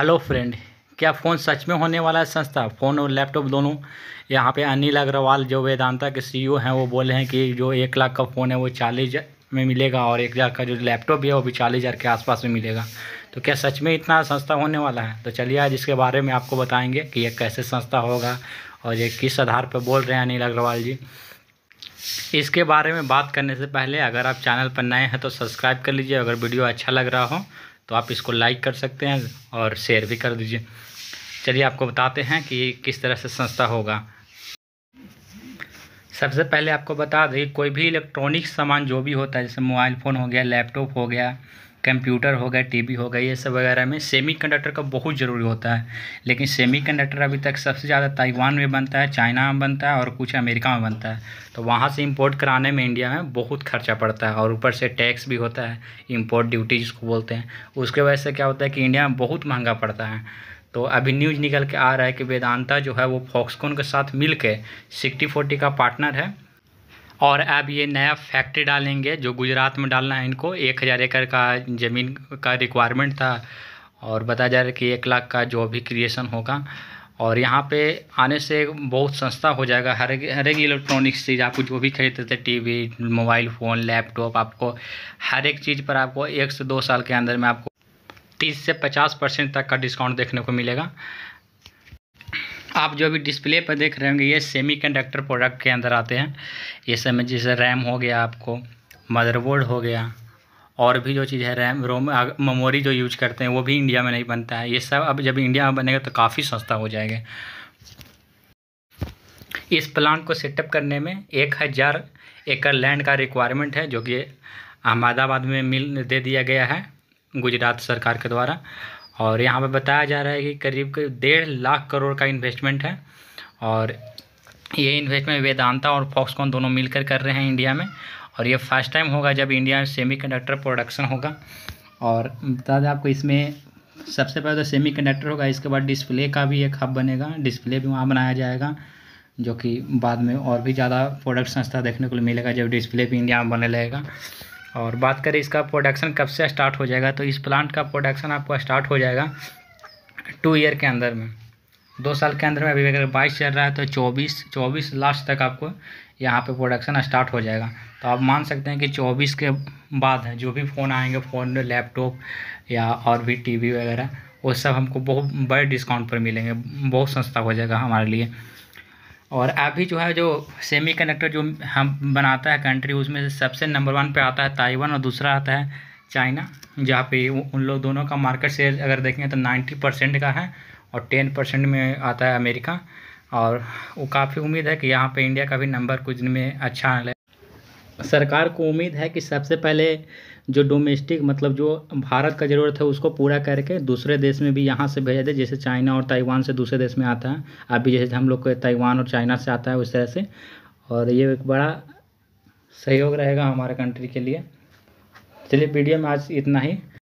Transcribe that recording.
hello friend क्या phone सच में होने वाला है संस्था फ़ोन और लैपटॉप दोनों यहाँ पे अनिल अग्रवाल जो वेदांता के सीईओ e हैं वो बोले हैं कि जो एक लाख का फ़ोन है वो चालीस में मिलेगा और एक हज़ार का जो लैपटॉप है वो भी चालीस हज़ार के आसपास में मिलेगा तो क्या सच में इतना सस्ता होने वाला है तो चलिए आज इसके बारे में आपको बताएँगे कि यह कैसे सस्ता होगा और ये किस आधार पर बोल रहे हैं अनिल अग्रवाल जी इसके बारे में बात करने से पहले अगर आप चैनल पर नए हैं तो सब्सक्राइब कर लीजिए अगर वीडियो अच्छा लग रहा हो तो आप इसको लाइक कर सकते हैं और शेयर भी कर दीजिए चलिए आपको बताते हैं कि किस तरह से संस्था होगा सबसे पहले आपको बता दें कोई भी इलेक्ट्रॉनिक सामान जो भी होता है जैसे मोबाइल फ़ोन हो गया लैपटॉप हो गया कंप्यूटर हो गया टीवी हो गया ये सब वगैरह में सेमीकंडक्टर का बहुत ज़रूरी होता है लेकिन सेमीकंडक्टर अभी तक सबसे ज़्यादा ताइवान में बनता है चाइना में बनता है और कुछ अमेरिका में बनता है तो वहाँ से इम्पोर्ट कराने में इंडिया में बहुत खर्चा पड़ता है और ऊपर से टैक्स भी होता है इम्पोर्ट ड्यूटी जिसको बोलते हैं उसके वजह से क्या होता है कि इंडिया में बहुत महंगा पड़ता है तो अभी न्यूज़ निकल के आ रहा है कि वेदांता जो है वो फॉक्सकॉन के साथ मिल के सिक्सटी फोर्टी का पार्टनर है और अब ये नया फैक्ट्री डालेंगे जो गुजरात में डालना है इनको एक हज़ार एकड़ का ज़मीन का रिक्वायरमेंट था और बताया जा रहा है कि एक लाख का जो भी क्रिएशन होगा और यहाँ पे आने से बहुत सस्ता हो जाएगा हर हर एक इलेक्ट्रॉनिक्स चीज़ आपको जो भी खरीदते थे टीवी मोबाइल फ़ोन लैपटॉप आपको हर एक चीज़ पर आपको एक से दो साल के अंदर में आपको तीस से पचास परसेंट तक का डिस्काउंट देखने को मिलेगा आप जो भी डिस्प्ले पर देख रहे होंगे ये सेमी कंडक्टर प्रोडक्ट के अंदर आते हैं ये सब में जैसे रैम हो गया आपको मदरबोर्ड हो गया और भी जो चीज़ है रैम रोम मेमोरी जो यूज करते हैं वो भी इंडिया में नहीं बनता है ये सब अब जब इंडिया में बनेगा तो काफ़ी सस्ता हो जाएगा इस प्लांट को सेटअप करने में एक हज़ार एकड़ लैंड का रिक्वायरमेंट है जो कि अहमदाबाद में मिल दे दिया गया है गुजरात सरकार के द्वारा और यहाँ पे बताया जा रहा है कि करीब करीब डेढ़ लाख करोड़ का इन्वेस्टमेंट है और ये इन्वेस्टमेंट वेदांता और फॉक्सकॉन दोनों मिलकर कर रहे हैं इंडिया में और ये फर्स्ट टाइम होगा जब इंडिया में सेमी प्रोडक्शन होगा और बता दें आपको इसमें सबसे पहले तो सेमी होगा इसके बाद डिस्प्ले का भी एक हब बनेगा डिस्प्ले भी वहाँ बनाया जाएगा जो कि बाद में और भी ज़्यादा प्रोडक्ट संस्था देखने को मिलेगा जब डिस्प्ले भी इंडिया में बने लगेगा और बात करें इसका प्रोडक्शन कब से स्टार्ट हो जाएगा तो इस प्लांट का प्रोडक्शन आपको स्टार्ट हो जाएगा टू ईयर के अंदर में दो साल के अंदर में अभी अगर बाईस चल रहा है तो चौबीस चौबीस लास्ट तक आपको यहाँ पे प्रोडक्शन स्टार्ट हो जाएगा तो आप मान सकते हैं कि चौबीस के बाद जो भी फ़ोन आएंगे फ़ोन लैपटॉप या और भी टीवी वगैरह वो सब हमको बहुत बड़े डिस्काउंट पर मिलेंगे बहुत सस्ता हो जाएगा हमारे लिए और अभी जो है जो सेमी कंडक्टर जो हम बनाता है कंट्री उसमें से सबसे नंबर वन पे आता है ताइवान और दूसरा आता है चाइना जहाँ पे उन लोग दोनों का मार्केट शेयर अगर देखें तो नाइन्टी परसेंट का है और टेन परसेंट में आता है अमेरिका और वो काफ़ी उम्मीद है कि यहाँ पे इंडिया का भी नंबर कुछ दिन में अच्छा आने सरकार को उम्मीद है कि सबसे पहले जो डोमेस्टिक मतलब जो भारत का ज़रूरत है उसको पूरा करके दूसरे देश में भी यहाँ से भेजा दे जैसे चाइना और ताइवान से दूसरे देश में आता है अभी जैसे हम लोग को ताइवान और चाइना से आता है उस तरह से और ये एक बड़ा सहयोग रहेगा हमारे कंट्री के लिए चलिए वीडियो में आज इतना ही